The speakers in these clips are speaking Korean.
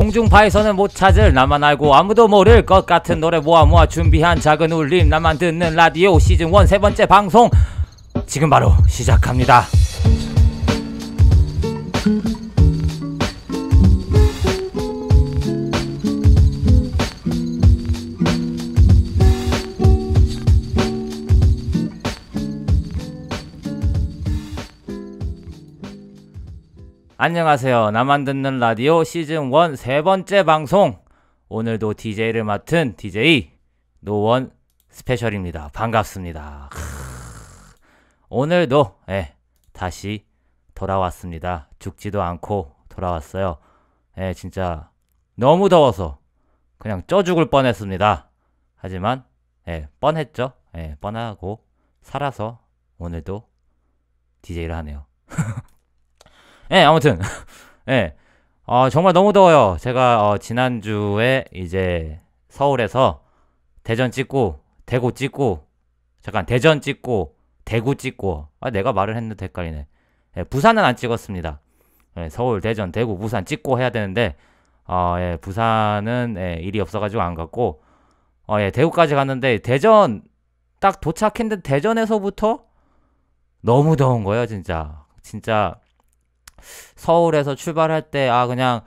공중파에서는 못 찾을 나만 알고 아무도 모를 것 같은 노래 모아 모아 준비한 작은 울림 나만 듣는 라디오 시즌 1세 번째 방송 지금 바로 시작합니다. 안녕하세요. 나만 듣는 라디오 시즌 1 세 번째 방송. 오늘도 DJ를 맡은 DJ 노원 스페셜입니다. 반갑습니다. 오늘도 예, 다시 돌아왔습니다. 죽지도 않고 돌아왔어요. 예, 진짜 너무 더워서 그냥 쪄 죽을 뻔했습니다. 하지만 예, 뻔했죠. 예, 뻔하고 살아서 오늘도 DJ를 하네요. 예, 아무튼. 예. 어, 정말 너무 더워요. 제가 어, 지난주에 이제 서울에서 대전 찍고 대구 찍고 잠깐 대전 찍고 대구 찍고 아 내가 말을 했는데 헷갈리네. 예, 부산은 안 찍었습니다. 예, 서울, 대전, 대구, 부산 찍고 해야 되는데 어, 예, 부산은 예, 일이 없어가지고 안 갔고 어, 예, 대구까지 갔는데 대전 딱 도착했는데 대전에서부터 너무 더운 거예요, 진짜. 진짜 서울에서 출발할 때 아 그냥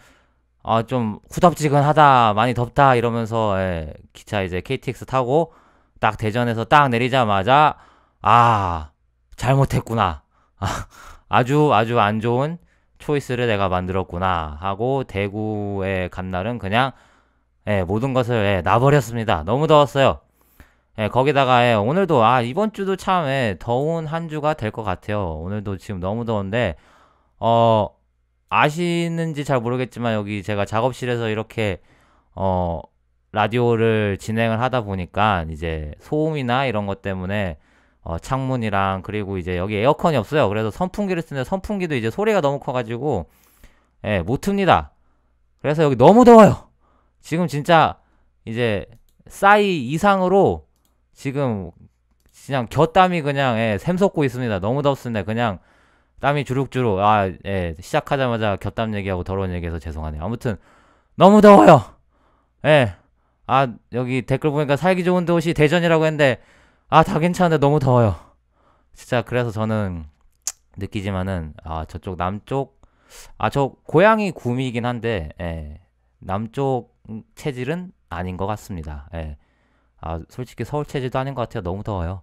아 좀 후덥지근하다 많이 덥다 이러면서 예, 기차 이제 KTX 타고 딱 대전에서 딱 내리자마자 아 잘못했구나 아, 아주 아주 안 좋은 초이스를 내가 만들었구나 하고 대구에 간 날은 그냥 예, 모든 것을 예, 놔버렸습니다. 너무 더웠어요. 예, 거기다가 예, 오늘도 아 이번 주도 참 예, 더운 한 주가 될 것 같아요. 오늘도 지금 너무 더운데 어, 아시는지 잘 모르겠지만 여기 제가 작업실에서 이렇게 어, 라디오를 진행을 하다 보니까 이제 소음이나 이런 것 때문에 어, 창문이랑 그리고 이제 여기 에어컨이 없어요. 그래서 선풍기를 쓰는데 선풍기도 이제 소리가 너무 커가지고 예, 못 틉니다. 그래서 여기 너무 더워요. 지금 진짜 이제 싸이 이상으로 지금 그냥 곁땀이 그냥 예, 샘솟고 있습니다. 너무 덥습니다. 그냥 땀이 주룩주룩. 아, 예. 시작하자마자 곁담 얘기하고 더러운 얘기해서 죄송하네요. 아무튼 너무 더워요. 예. 아, 여기 댓글 보니까 살기 좋은 도시 대전이라고 했는데 아, 다 괜찮은데 너무 더워요. 진짜 그래서 저는 느끼지만은 아, 저쪽 남쪽 아, 저 고향이 구미이긴 한데 예. 남쪽 체질은 아닌 것 같습니다. 예. 아, 솔직히 서울 체질도 아닌 것 같아요. 너무 더워요.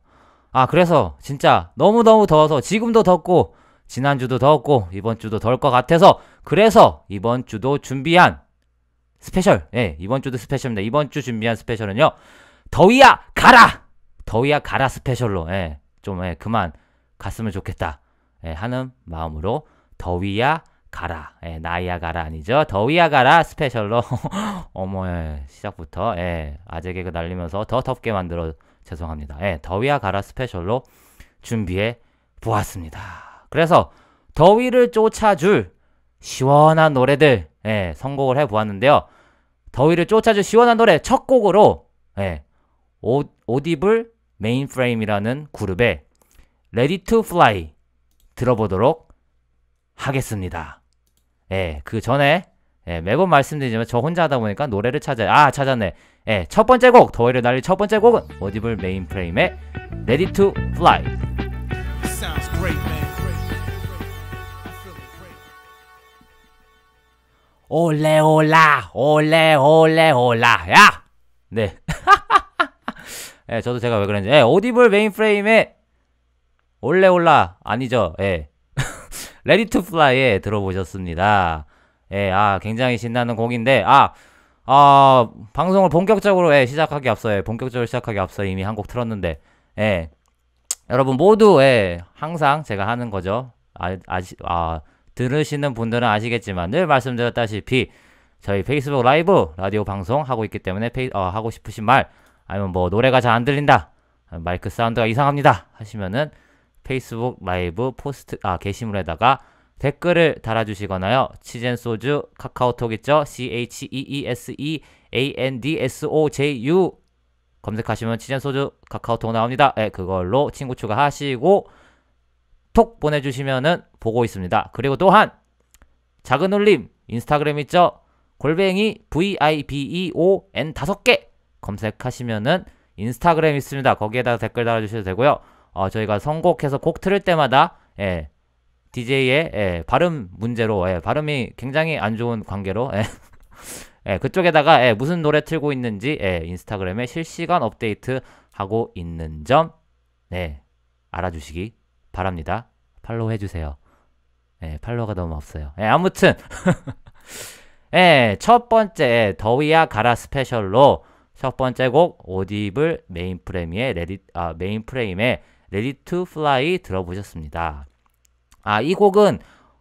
아, 그래서 진짜 너무너무 더워서 지금도 덥고 지난주도 더웠고 이번 주도 더울 것 같아서 그래서 이번 주도 준비한 스페셜 예 이번 주도 스페셜입니다 이번 주 준비한 스페셜은요 더위야 가라 더위야 가라 스페셜로 예, 좀 예, 그만 갔으면 좋겠다 예, 하는 마음으로 더위야 가라 예, 나이야 가라 아니죠 더위야 가라 스페셜로 어머 예, 시작부터 예, 아재 개그 날리면서 더 덥게 만들어 죄송합니다 예, 더위야 가라 스페셜로 준비해 보았습니다 그래서 더위를 쫓아줄 시원한 노래들 예, 선곡을 해보았는데요. 더위를 쫓아줄 시원한 노래 첫 곡으로 예, 오, 오디블 메인프레임이라는 그룹의 레디 투 d 라이 들어보도록 하겠습니다. 예, 그 전에 예, 매번 말씀드리지만 저 혼자 하다 보니까 노래를 찾아요. 아, 찾았네. 예, 첫 번째 곡, 더위를 날릴 첫 번째 곡은 오디블 메인프레임의 Ready to Fly. 올레올라 올레올레올라 야! 네. 예, 저도 제가 왜 그런지. 예, 오디블 메인프레임에 올레올라 아니죠. 예. 레디 투 플라이에 들어보셨습니다. 예, 아, 굉장히 신나는 곡인데 아, 아, 방송을 본격적으로 예, 시작하기 앞서 예, 본격적으로 시작하기 앞서 이미 한 곡 틀었는데. 예. 여러분 모두 예, 항상 제가 하는 거죠. 아, 아시, 아, 들으시는 분들은 아시겠지만 늘 말씀드렸다시피 저희 페이스북 라이브 라디오 방송 하고 있기 때문에 페이, 어, 하고 싶으신 말 아니면 뭐 노래가 잘 안 들린다 어, 마이크 사운드가 이상합니다 하시면은 페이스북 라이브 포스트 아 게시물에다가 댓글을 달아주시거나요 치젠소주 카카오톡 있죠 c h e e s e a n d s o j u 검색하시면 치젠소주 카카오톡 나옵니다 예 그걸로 친구 추가하시고 톡 보내주시면은 보고 있습니다. 그리고 또한 작은 울림 인스타그램 있죠? 골뱅이 VIBEO N 다섯 개 검색하시면은 인스타그램 있습니다. 거기에다가 댓글 달아주셔도 되고요. 어, 저희가 선곡해서 곡 틀을 때마다 예, DJ의 예, 발음 문제로 예, 발음이 굉장히 안 좋은 관계로 예, 예, 그쪽에다가 예, 무슨 노래 틀고 있는지 예, 인스타그램에 실시간 업데이트 하고 있는 점 네, 알아주시기 바랍니다. 팔로우 해주세요. 예, 팔로우가 너무 없어요. 예, 아무튼 예, 첫 번째 더위야 가라 스페셜로 첫 번째 곡 오디블 메인 프레임의 레디 아 메인 프레임의 레디 투 플라이 들어보셨습니다. 아, 이 곡은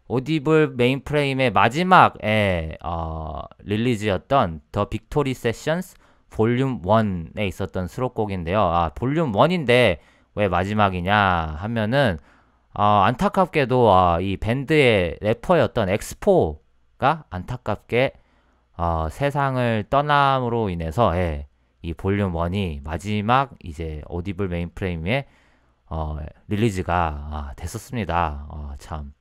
오디블 메인 프레임의 마지막에 예, 어, 릴리즈였던 더 빅토리 세션스 볼륨 1에 있었던 수록곡인데요. 아, 볼륨 1인데 왜 마지막이냐 하면은 어, 안타깝게도 어, 이 밴드의 래퍼였던 엑스포가 안타깝게 어, 세상을 떠남으로 인해서 예, 이 볼륨 1이 마지막 이제 오디블 메인프레임의 어, 릴리즈가 아, 됐었습니다. 어, 참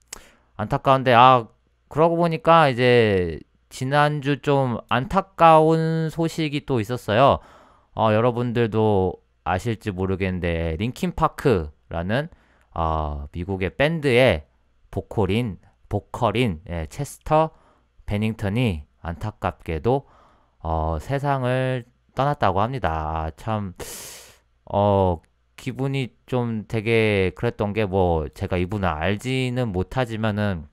안타까운데 아 그러고 보니까 이제 지난주 좀 안타까운 소식이 또 있었어요. 어, 여러분들도 아실지 모르겠는데 링킨 파크라는 어, 미국의 밴드의 보컬인 보컬인 예, 체스터 베닝턴이 안타깝게도 어, 세상을 떠났다고 합니다. 아, 참 어, 기분이 좀 되게 그랬던 게 뭐 제가 이분을 알지는 못하지만은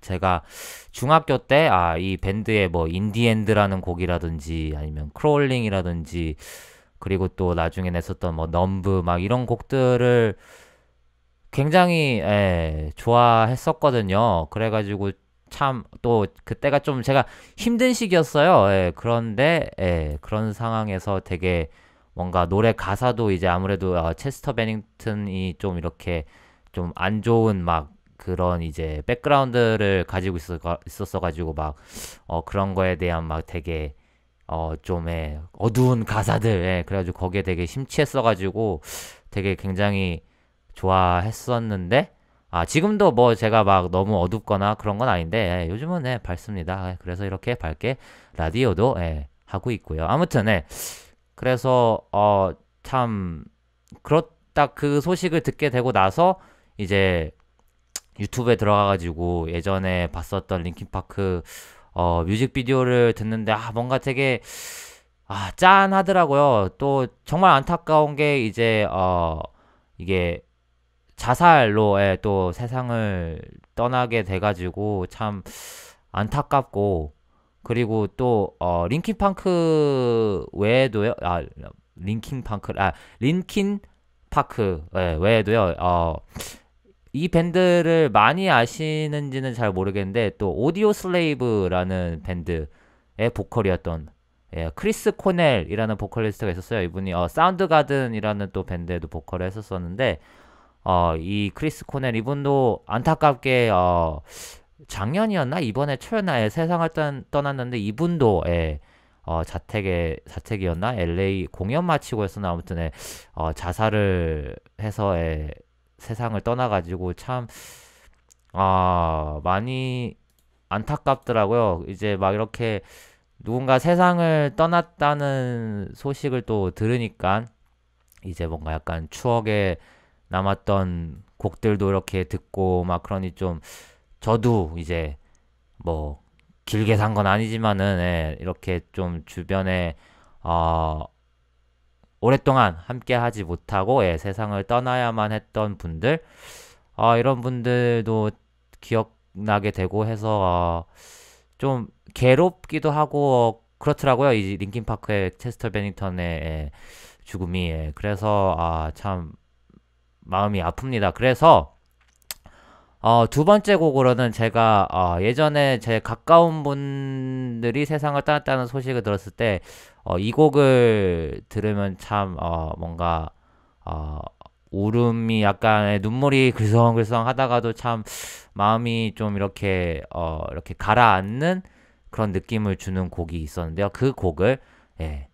제가 중학교 때아이 밴드의 뭐 인디엔드라는 곡이라든지 아니면 크롤링이라든지 그리고 또 나중에 냈었던 뭐 넘브 막 이런 곡들을 굉장히 예, 좋아했었거든요. 그래가지고 참 또 그때가 좀 제가 힘든 시기였어요. 예, 그런데 예, 그런 상황에서 되게 뭔가 노래 가사도 이제 아무래도 어, 체스터 베닝턴이 좀 이렇게 좀 안 좋은 막 그런 이제 백그라운드를 가지고 있어, 있었어가지고 막 어, 그런 거에 대한 막 되게 어, 좀, 예, 어두운 가사들, 예, 그래가지고 거기에 되게 심취했어가지고 되게 굉장히 좋아했었는데, 아, 지금도 뭐 제가 막 너무 어둡거나 그런 건 아닌데, 예, 요즘은, 예, 밝습니다. 예, 그래서 이렇게 밝게 라디오도, 예, 하고 있고요. 아무튼, 예, 그래서, 어, 참, 그렇다 그 소식을 듣게 되고 나서, 이제 유튜브에 들어가가지고 예전에 봤었던 링킨파크 어, 뮤직비디오를 듣는데 아 뭔가 되게 아 짠하더라고요. 또 정말 안타까운 게 이제 어 이게 자살로 예, 또 세상을 떠나게 돼가지고 참 안타깝고 그리고 또 어, 링킨팡크 외에도요 아링킨팡크아링킨파크 아, 예, 외에도요 어이 밴드를 많이 아시는지는 잘 모르겠는데 또 오디오 슬레이브라는 밴드의 보컬이었던 예, 크리스 코넬이라는 보컬리스트가 있었어요. 이분이 어, 사운드 가든이라는 또 밴드에도 보컬을 했었었는데 어, 이 크리스 코넬 이분도 안타깝게 어, 작년이었나 이번에 초연하에 세상을 떠, 떠났는데 이분도 예, 어, 자택에 자택이었나 LA 공연 마치고 했었나 아무튼 예, 어, 자살을 해서 예, 세상을 떠나가지고 참, 아, 많이 안타깝더라고요. 이제 막 이렇게 누군가 세상을 떠났다는 소식을 또 들으니까 이제 뭔가 약간 추억에 남았던 곡들도 이렇게 듣고 막 그러니 좀 저도 이제 뭐 길게 산 건 아니지만은 예, 이렇게 좀 주변에 어, 오랫동안 함께 하지 못하고 예, 세상을 떠나야만 했던 분들 어, 이런 분들도 기억나게 되고 해서 어, 좀 괴롭기도 하고 어, 그렇더라고요 이 링킨 파크의 체스터 베닝턴의 예, 죽음이 예. 그래서 아 참 마음이 아픕니다 그래서 어, 두 번째 곡으로는 제가 어, 예전에 제 가까운 분들이 세상을 떠났다는 소식을 들었을 때이 어, 곡을 들으면 참 어, 뭔가 어, 울음이 약간 의 눈물이 글썽글썽 하다가도 참 마음이 좀 이렇게 이렇게 가라앉는 그런 느낌을 주는 곡이 있었는데요. 그 곡을 예,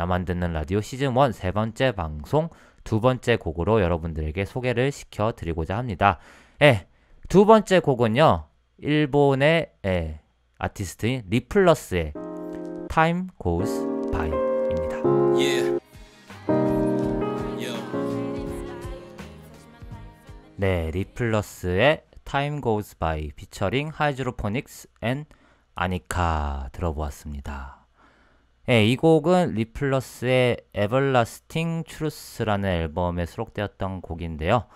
나만 듣는 라디오 시즌 1 세 번째 방송 두 번째 곡으로 여러분들에게 소개를 시켜드리고자 합니다. 예, 두 번째 곡은요. 일본의 에, 예, 아티스트인 리플러스의 Time Goes By입니다. 네, 리플러스의 Time Goes By 피처링 하이드로포닉스 앤 아니카 들어보았습니다. 예, 이 곡은 리플러스의 Everlasting Truth라는 앨범에 수록되었던 곡인데요.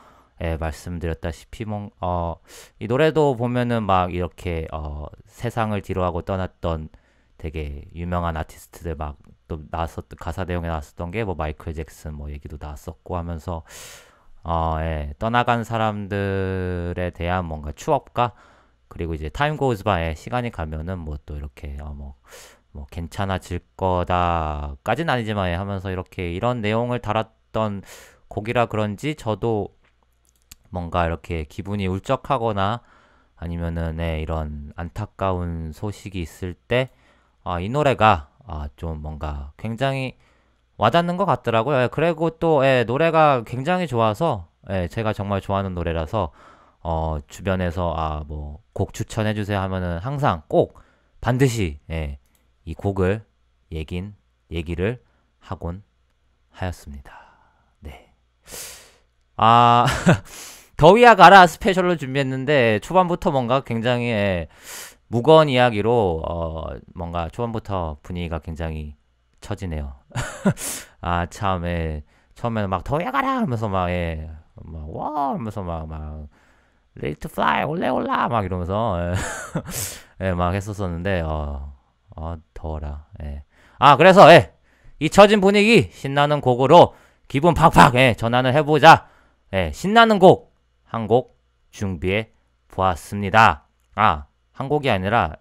예, 말씀드렸다시피 뭐, 어, 이 노래도 보면은 막 이렇게 어, 세상을 뒤로하고 떠났던 되게 유명한 아티스트들 막 또 나왔었 가사 내용에 나왔었던 게 뭐 마이클 잭슨 뭐 얘기도 나왔었고 하면서 어, 예, 떠나간 사람들에 대한 뭔가 추억과 그리고 이제 타임 고즈 바에 시간이 가면은 뭐 또 이렇게 어, 뭐, 뭐 괜찮아질 거다까진 아니지만 예, 하면서 이렇게 이런 내용을 달았던 곡이라 그런지 저도 뭔가 이렇게 기분이 울적하거나 아니면은 네, 이런 안타까운 소식이 있을 때 아, 이 노래가 아, 좀 뭔가 굉장히 와닿는 것 같더라고요. 예, 그리고 또 예, 노래가 굉장히 좋아서 예, 제가 정말 좋아하는 노래라서 어, 주변에서 아, 뭐 곡 추천해 주세요 하면은 항상 꼭 반드시 예, 이 곡을 얘긴 얘기를 하곤 하였습니다. 네. 아 더위야 가라 스페셜로 준비했는데 초반부터 뭔가 굉장히 무거운 이야기로 어 뭔가 초반부터 분위기가 굉장히 처지네요. 아 참에 예. 처음에는 막 더위야 가라 하면서 막예막와 하면서 막막 레이트 플라이 올레 올라 막 이러면서 예막 예, 했었었는데 어, 어 더워라 예. 아 그래서 예. 이 처진 분위기 신나는 곡으로 기분 팍팍 예 전환을 해보자 예 신나는 곡 한곡 준비해 보았습니다. 아, 한 곡이 아니라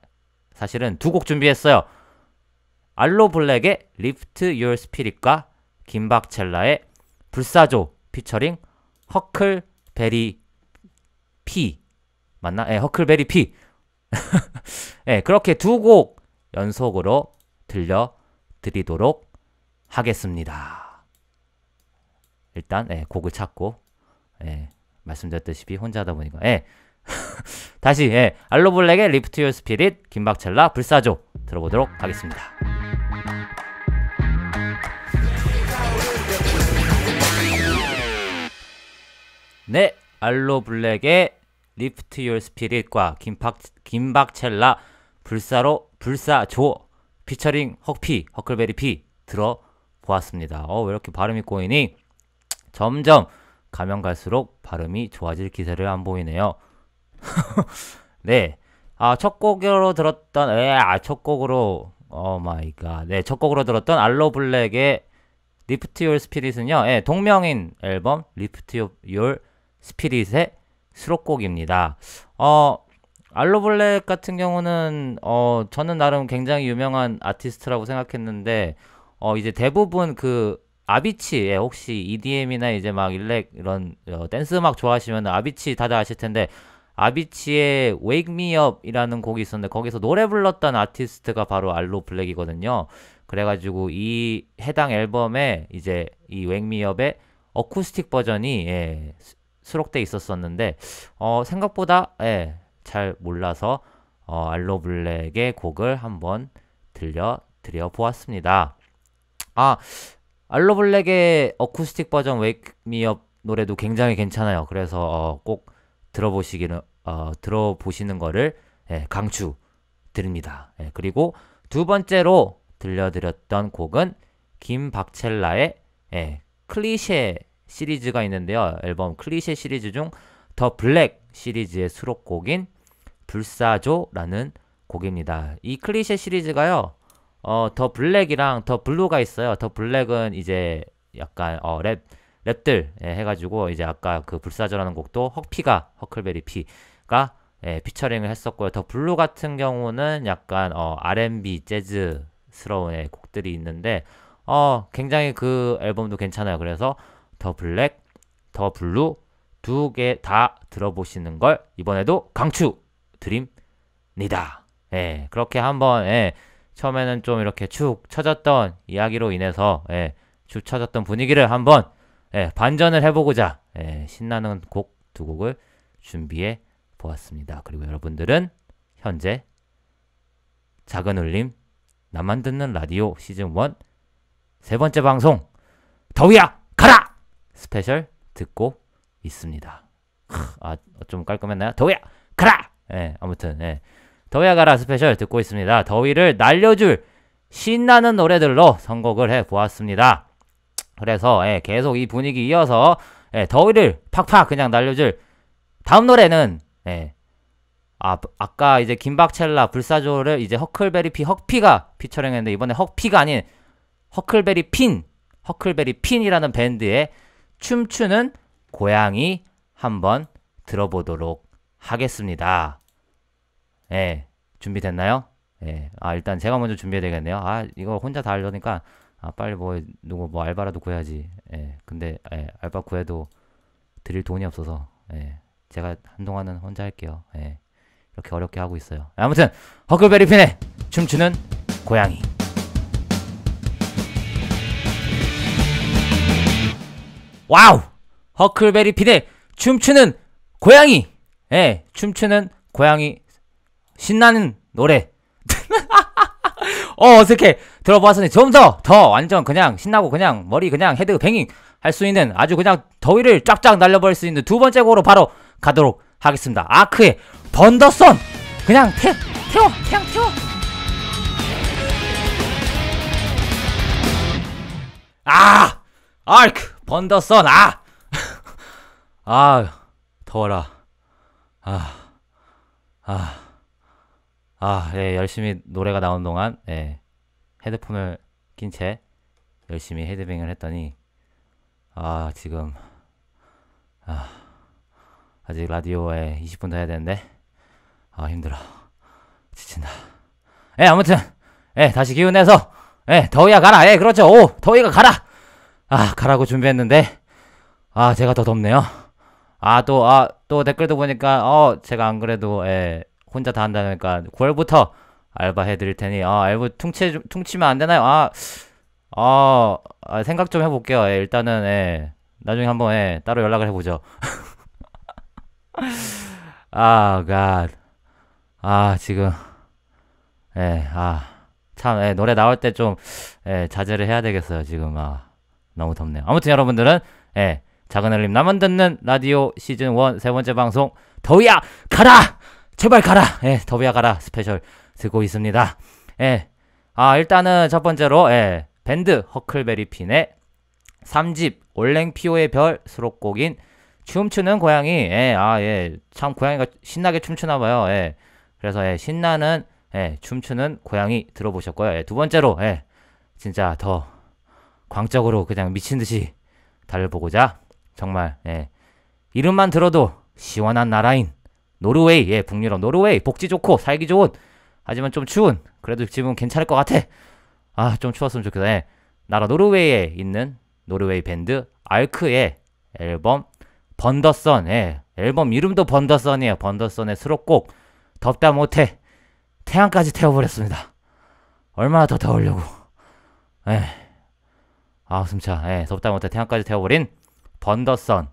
사실은 두 곡 준비했어요. 알로 블랙의 리프트 유얼 스피릿과 김박첼라의 불사조 피처링 허클 베리 피 맞나? 예, 허클베리 피. 예, 그렇게 두 곡 연속으로 들려 드리도록 하겠습니다. 일단 예, 곡을 찾고 예. 말씀드렸듯이 혼자 하다 보니까 예 다시 예 알로블랙의 리프트 유어 스피릿 김박첼라 불사조 들어보도록 하겠습니다 네 알로블랙의 리프트 유어 스피릿과 김박, 김박첼라 불사로 불사조 피처링 헉피 허클베리 피 들어보았습니다 어 왜 이렇게 발음이 꼬이니 점점 가면 갈수록 발음이 좋아질 기세를 안 보이네요. 네. 아, 첫 곡으로 들었던, 에, 아, 첫 곡으로, 오 어 마이 갓. 네, 첫 곡으로 들었던 알로 블랙의 리프트 열 스피릿은요, 예, 동명인 앨범 리프트 열 스피릿의 수록곡입니다. 어, 알로 블랙 같은 경우는, 어, 저는 나름 굉장히 유명한 아티스트라고 생각했는데, 어, 이제 대부분 그 아비치에 혹시 EDM이나 이제 막 일렉 이런 어, 댄스 음악 좋아하시면 아비치 다들 아실 텐데 아비치의 Wake Me Up이라는 곡이 있었는데 거기서 노래 불렀던 아티스트가 바로 알로 블랙이거든요. 그래가지고 이 해당 앨범에 이제 이 Wake Me Up의 어쿠스틱 버전이 예, 수록돼 있었었는데 어, 생각보다 예, 잘 몰라서 어, 알로 블랙의 곡을 한번 들려 드려 보았습니다. 아 알로블랙의 어쿠스틱 버전 Wake m 노래도 굉장히 괜찮아요. 그래서 어, 꼭 들어보시기는 어, 들어보시는 거를 예, 강추 드립니다. 예, 그리고 두 번째로 들려드렸던 곡은 김박첼라의 예, 클리셰 시리즈가 있는데요. 앨범 클리셰 시리즈 중 더 블랙 시리즈의 수록곡인 불사조라는 곡입니다. 이 클리셰 시리즈가요. 어, 더 블랙이랑 더 블루가 있어요. 더 블랙은 이제 약간 어, 랩 랩들 예, 해가지고 이제 아까 그 불사조라는 곡도 헉피가 허클베리 피가 예, 피처링을 했었고요. 더 블루 같은 경우는 약간 어, R&B 재즈스러운 예, 곡들이 있는데 어, 굉장히 그 앨범도 괜찮아요. 그래서 더 블랙, 더 블루 두 개 다 들어보시는 걸 이번에도 강추 드립니다. 예, 그렇게 한번 예, 처음에는 좀 이렇게 축 처졌던 이야기로 인해서 예, 축 처졌던 분위기를 한번 예, 반전을 해보고자 예, 신나는 곡 두 곡을 준비해 보았습니다. 그리고 여러분들은 현재 작은 울림 나만 듣는 라디오 시즌 1세 번째 방송 더위야 가라 스페셜 듣고 있습니다. 아 좀 깔끔했나요? 더위야 가라. 예, 아무튼 예. 더위야 가라 스페셜 듣고 있습니다. 더위를 날려줄 신나는 노래들로 선곡을 해보았습니다. 그래서 예, 계속 이 분위기 이어서 예, 더위를 팍팍 그냥 날려줄 다음 노래는 예, 아, 아까 이제 김박첼라 불사조를 이제 허클베리피 헉피가 피처링했는데 이번에 헉피가 아닌 허클베리 핀 허클베리 핀이라는 밴드의 춤추는 고양이 한번 들어보도록 하겠습니다. 예. 준비됐나요? 예. 아, 일단 제가 먼저 준비해야 되겠네요. 아, 이거 혼자 다 하려니까, 아, 빨리 뭐, 누구 뭐 알바라도 구해야지. 예. 근데, 예. 알바 구해도 드릴 돈이 없어서, 예. 제가 한동안은 혼자 할게요. 예. 이렇게 어렵게 하고 있어요. 아무튼, 허클베리핀의 춤추는 고양이. 와우! 허클베리핀의 춤추는 고양이! 예, 춤추는 고양이 신나는 노래. 어, 어색해. 들어보았으니 좀 더, 더 완전 그냥 신나고 그냥 머리 그냥 헤드 뱅잉 할 수 있는 아주 그냥 더위를 쫙쫙 날려버릴 수 있는 두 번째 곡으로 바로 가도록 하겠습니다. 아크의 번더썬 그냥 태, 태워! 그냥 태워! 아! 아크! 번더썬 아! 아, 더워라. 아, 아. 아, 예, 열심히 노래가 나온 동안 예, 헤드폰을 낀 채 열심히 헤드뱅을 했더니 아, 지금 아, 아직 라디오에 20분 더 해야 되는데 아, 힘들어. 지친다. 예, 아무튼 예, 다시 기운 내서 예, 더위야 가라. 예, 그렇죠. 오, 더위가 가라. 아, 가라고 준비했는데 아, 제가 더 덥네요. 아, 또, 아, 또 댓글도 보니까, 어, 제가 안 그래도, 예, 혼자 다 한다니까 9월부터 알바 해드릴 테니 아 알바 퉁치 퉁치면 안 되나요? 아, 아, 아 생각 좀 해볼게요. 예, 일단은 예, 나중에 한번 예, 따로 연락을 해보죠. 아, 갓. 아, 지금. 예, 아. 참, 예, 노래 나올 때 좀, 예, 자제를 해야 되겠어요, 지금. 아, 너무 덥네요. 아무튼 여러분들은, 예, 작은 알림 나만 듣는 라디오 시즌 1 세 번째 방송, 더위야! 가라! 제발 가라! 예, 더비야 가라! 스페셜 듣고 있습니다. 예. 아, 일단은 첫 번째로, 예. 밴드 허클베리핀의 3집 올랭피오의 별 수록곡인 춤추는 고양이. 예, 아, 예. 참 고양이가 신나게 춤추나봐요. 예. 그래서, 예, 신나는, 예, 춤추는 고양이 들어보셨고요. 예, 두 번째로, 예. 진짜 더 광적으로 그냥 미친 듯이 달려보고자 정말, 예. 이름만 들어도 시원한 나라인 노르웨이, 예, 북유럽 노르웨이, 복지 좋고, 살기 좋은, 하지만 좀 추운, 그래도 지금 괜찮을 것 같아. 아, 좀 추웠으면 좋겠다. 예. 나라 노르웨이에 있는 노르웨이 밴드, 알크의 앨범, 번더선, 예. 앨범 이름도 번더선이에요. 번더선의 수록곡, 덥다 못해, 태양까지 태워버렸습니다. 얼마나 더 더우려고. 예. 아, 숨차. 예, 덥다 못해 태양까지 태워버린 번더선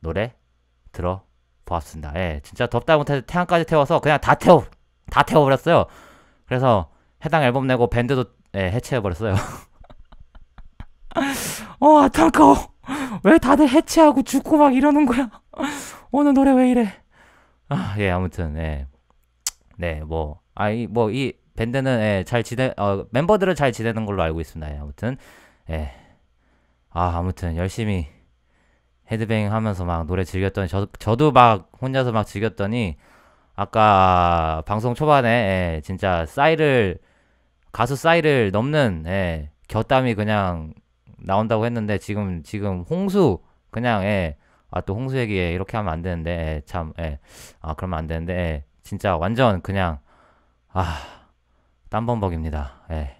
노래 들어 보았습니다. 예, 진짜 덥다 못해 태양까지 태워서 그냥 다 태워, 다 태워버렸어요. 그래서 해당 앨범 내고 밴드도 예, 해체해버렸어요. 어, 안타까워. 왜 다들 해체하고 죽고 막 이러는 거야? 오늘 노래 왜 이래? 아, 예, 아무튼, 예. 네, 뭐, 아이, 뭐, 이 밴드는, 예, 잘 지내, 어, 멤버들은 잘 지내는 걸로 알고 있습니다. 예, 아무튼, 예. 아, 아무튼, 열심히 헤드뱅 하면서 막 노래 즐겼더니 저, 저도 막 혼자서 막 즐겼더니 아까 방송 초반에 예, 진짜 싸이를 가수 싸이를 넘는 예, 곁담이 그냥 나온다고 했는데 지금 지금 홍수 그냥 예, 아또 홍수 얘기 예, 이렇게 하면 안 되는데 예, 참아 예, 아, 그러면 안 되는데 예, 진짜 완전 그냥 아 땀범벅입니다. 예.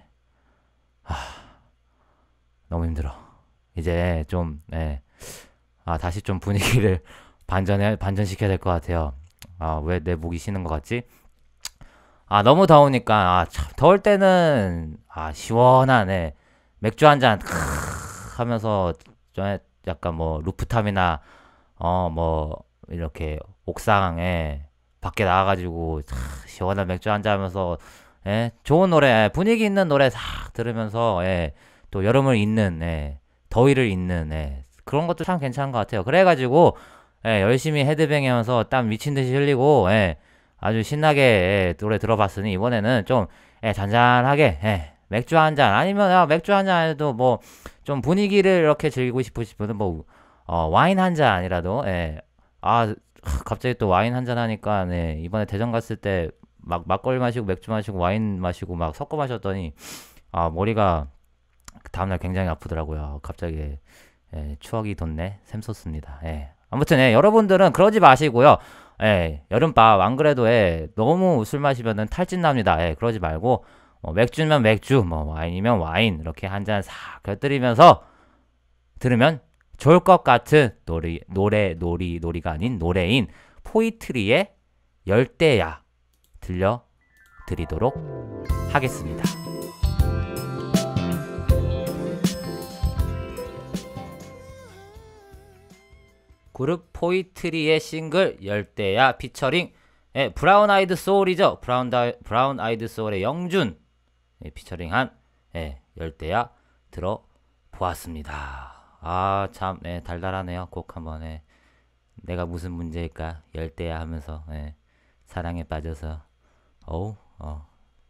아 너무 힘들어. 이제 좀 예. 아, 다시 좀 분위기를 반전해, 반전시켜야 될 것 같아요. 아, 왜 내 목이 쉬는 것 같지? 아, 너무 더우니까, 아, 참, 더울 때는, 아, 시원한, 예. 맥주 한 잔, 크 하면서, 좀 약간 뭐, 루프탑이나, 어, 뭐, 이렇게, 옥상에, 밖에 나와가지고, 참, 시원한 맥주 한잔 하면서, 예, 좋은 노래, 예, 분위기 있는 노래 싹 들으면서, 예, 또 여름을 잇는, 예, 더위를 잇는, 예, 그런 것도 참 괜찮은 것 같아요. 그래가지고 예, 열심히 헤드뱅이면서땀 미친 듯이 흘리고 예, 아주 신나게 예, 노래 들어봤으니 이번에는 좀 예, 잔잔하게 예, 맥주 한잔 아니면 아, 맥주 한잔 해도 뭐 좀 분위기를 이렇게 즐기고 싶으신 분은 뭐 어, 와인 한 잔이라도 예, 아 갑자기 또 와인 한 잔 하니까 네, 이번에 대전 갔을 때 막 막걸리 마시고 맥주 마시고 와인 마시고 막 섞어 마셨더니 아 머리가 다음날 굉장히 아프더라고요 갑자기 예, 추억이 돋네 샘솟습니다. 예. 아무튼 예, 여러분들은 그러지 마시고요. 예, 여름밤 안 그래도 예, 너무 술마시면 탈진 납니다. 예, 그러지 말고 뭐 맥주면 맥주, 뭐 와인이면 와인 이렇게 한 잔 싹 곁들이면서 들으면 좋을 것 같은 노래, 노래, 놀이, 놀이가 아닌 노래인 포이트리의 열대야 들려드리도록 하겠습니다. 그룹 포이트리의 싱글 열대야 피처링 예, 브라운 아이드 소울이죠. 브라운, 다, 브라운 아이드 소울의 영준 예, 피처링한 예, 열대야 들어보았습니다. 아, 참, 예, 달달하네요. 곡 한번, 에 예. 내가 무슨 문제일까? 열대야 하면서, 예, 사랑에 빠져서, 어우, 어,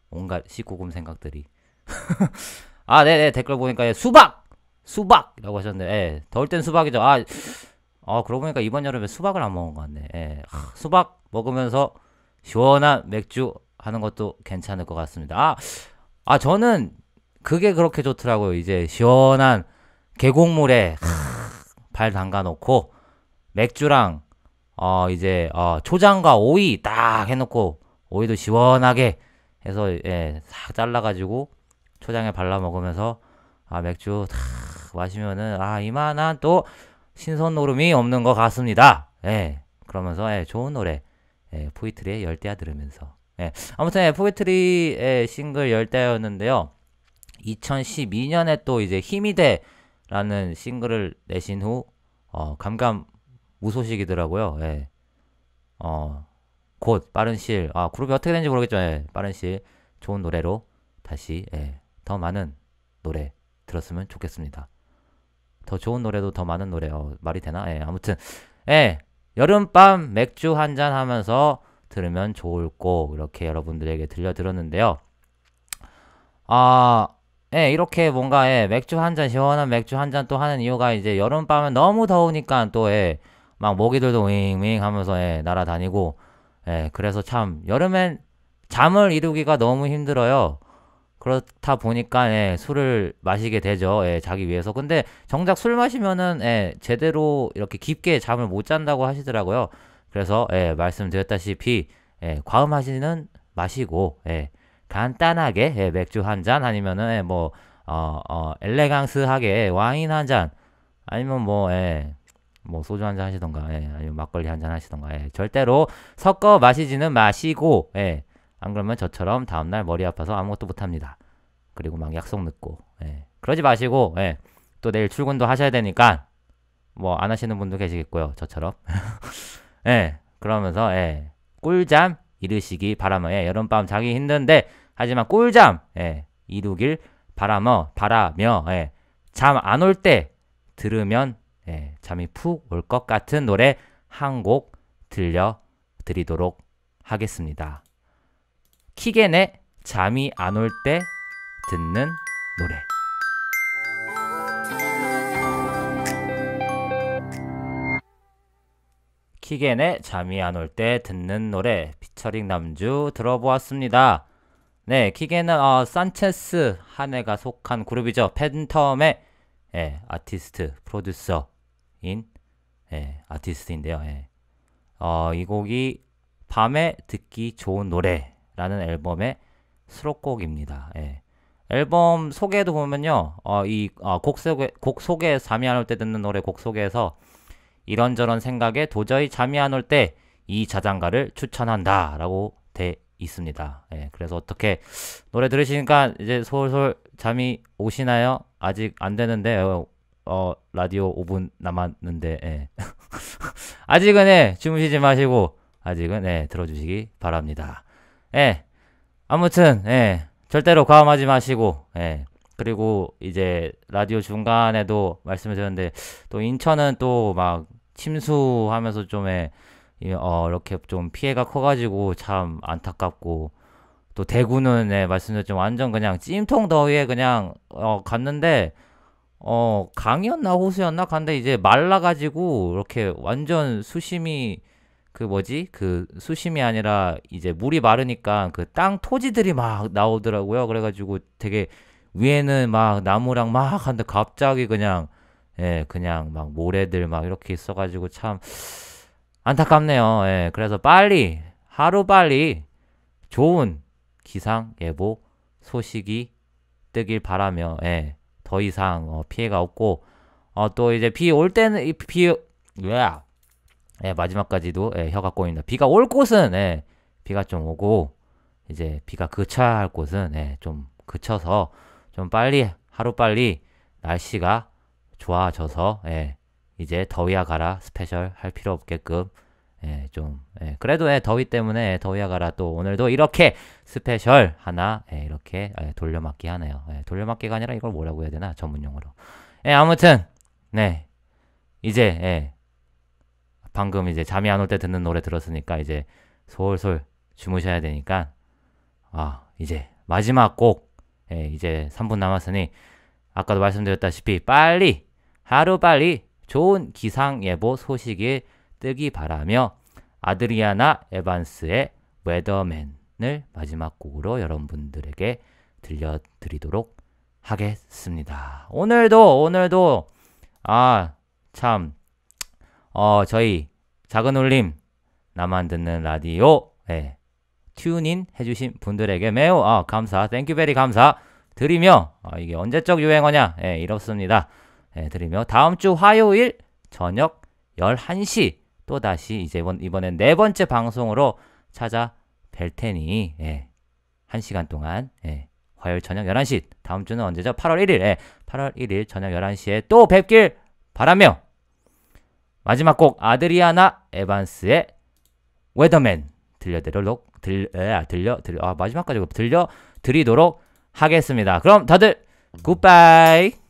온갖 19금 생각들이. 아, 네네, 네, 댓글 보니까, 예, 수박! 수박이라고 하셨는데, 예, 더울 땐 수박이죠. 아, 아, 그러고 보니까 이번 여름에 수박을 안 먹은 것 같네. 예. 하, 수박 먹으면서 시원한 맥주 하는 것도 괜찮을 것 같습니다. 아, 아 저는 그게 그렇게 좋더라고요. 이제 시원한 계곡물에 하, 발 담가 놓고 맥주랑 어 이제 어 초장과 오이 딱 해놓고 오이도 시원하게 해서 예싹 잘라가지고 초장에 발라 먹으면서 아 맥주 탁 마시면은 아 이만한 또 신선놀음이 없는 것 같습니다. 예. 그러면서 예, 좋은 노래 예, 포이트리의 열대야 들으면서 예. 아무튼 예, 포이트리의 싱글 열대야였는데요. 2012년에 또 이제 힘이 돼라는 싱글을 내신 후 어, 감감 무소식이더라고요. 예. 어, 곧 빠른 시일 아 그룹이 어떻게 되는지 모르겠지만 예, 빠른 시일 좋은 노래로 다시 예, 더 많은 노래 들었으면 좋겠습니다. 더 좋은 노래도 더 많은 노래. 어, 말이 되나? 예, 아무튼 예, 여름밤 맥주 한 잔 하면서 들으면 좋을 곡 이렇게 여러분들에게 들려드렸는데요. 아, 예, 이렇게 뭔가 예, 맥주 한 잔 시원한 맥주 한 잔 또 하는 이유가 이제 여름밤은 너무 더우니까 또 예, 막 모기들도 윙윙 하면서 예, 날아다니고 예, 그래서 참 여름엔 잠을 이루기가 너무 힘들어요. 그렇다 보니까 예, 술을 마시게 되죠. 예, 자기 위해서. 근데 정작 술 마시면은 예, 제대로 이렇게 깊게 잠을 못 잔다고 하시더라고요. 그래서 예, 말씀드렸다시피 예, 과음하시는 마시고 예, 간단하게 예, 맥주 한잔 아니면은 예, 뭐 어, 어, 엘레강스하게 와인 한 잔 아니면 뭐 예, 뭐 소주 한 잔 하시던가 예, 아니면 막걸리 한 잔 하시던가 예, 절대로 섞어 마시지는 마시고 예, 안 그러면 저처럼 다음날 머리 아파서 아무것도 못합니다. 그리고 막 약속 늦고 예. 그러지 마시고 예. 또 내일 출근도 하셔야 되니까 뭐 안 하시는 분도 계시겠고요. 저처럼 예. 그러면서 예. 꿀잠 이르시기 바라며 예. 여름밤 자기 힘든데 하지만 꿀잠 예. 이루길 바라며 바라며 예. 잠 안 올 때 들으면 예. 잠이 푹 올 것 같은 노래 한 곡 들려 드리도록 하겠습니다. 키겐의 잠이 안 올 때 듣는 노래. 키겐의 잠이 안 올 때 듣는 노래 피처링 남주 들어보았습니다. 네, 키겐은 어, 산체스 한해가 속한 그룹이죠. 팬텀의 예, 아티스트, 프로듀서인 예, 아티스트인데요. 예. 어, 이 곡이 밤에 듣기 좋은 노래 라는 앨범의 수록곡입니다. 예. 앨범 소개도 보면요, 어, 이곡 소개, 아, 곡 소개 잠이 안 올 때 듣는 노래 곡 소개에서 이런저런 생각에 도저히 잠이 안 올 때 이 자장가를 추천한다라고 돼 있습니다. 예, 그래서 어떻게 노래 들으시니까 이제 솔솔 잠이 오시나요? 아직 안 되는데 어, 어 라디오 5분 남았는데 예. 아직은 예, 주무시지 마시고 아직은 예, 들어주시기 바랍니다. 예. 아무튼, 예. 절대로 과음하지 마시고, 예. 그리고 이제 라디오 중간에도 말씀을 드렸는데, 또 인천은 또 막 침수하면서 좀, 에, 예. 어, 이렇게 좀 피해가 커가지고 참 안타깝고, 또 대구는, 예, 말씀드렸지만 완전 그냥 찜통 더위에 그냥, 어, 갔는데, 어, 강이었나 호수였나? 갔는데 이제 말라가지고 이렇게 완전 수심이 그 뭐지 그 수심이 아니라 이제 물이 마르니까 그 땅 토지들이 막 나오더라고요. 그래가지고 되게 위에는 막 나무랑 막 한데 갑자기 그냥 예 그냥 막 모래들 막 이렇게 있어가지고 참 안타깝네요. 예 그래서 빨리 하루 빨리 좋은 기상 예보 소식이 뜨길 바라며 예 더 이상 어, 피해가 없고 어 또 이제 비 올 때는 비 왜? 예, 마지막까지도 예, 혀가 꼬입니다. 비가 올 곳은 예, 비가 좀 오고 이제 비가 그쳐할 야 곳은 예, 좀 그쳐서 좀 빨리 하루 빨리 날씨가 좋아져서 예, 이제 더위야 가라 스페셜 할 필요 없게끔 예, 좀 예, 그래도 예, 더위 때문에 예, 더위야 가라 또 오늘도 이렇게 스페셜 하나 예, 이렇게 예, 돌려막기 하네요. 예, 돌려막기가 아니라 이걸 뭐라고 해야 되나 전문 용어로. 예, 아무튼 네 이제 예. 방금 이제 잠이 안 올 때 듣는 노래 들었으니까 이제 솔솔 주무셔야 되니까 아 이제 마지막 곡 예, 이제 3분 남았으니 아까도 말씀드렸다시피 빨리 하루빨리 좋은 기상예보 소식이 뜨기 바라며 아드리아나 에반스의 웨더맨을 마지막 곡으로 여러분들에게 들려드리도록 하겠습니다. 오늘도 오늘도 아참 어, 저희 작은 울림 나만 듣는 라디오 예, 튜닝 해주신 분들에게 매우 아, 감사, 땡큐 베리 감사 드리며 아, 이게 언제적 유행어냐 예, 이렇습니다. 예, 드리며 다음 주 화요일 저녁 11시 또 다시 이제 이번 이번엔 네 번째 방송으로 찾아 뵐 테니 예, 1시간 동안 예, 화요일 저녁 11시 다음 주는 언제죠? 8월 1일 예, 8월 1일 저녁 11시에 또 뵙길 바라며 마지막 곡 아드리아나 에반스의 웨더맨 들려드리도록 들, 에, 아, 들려 들려 아 마지막까지 들려 드리도록 하겠습니다. 그럼 다들 굿바이.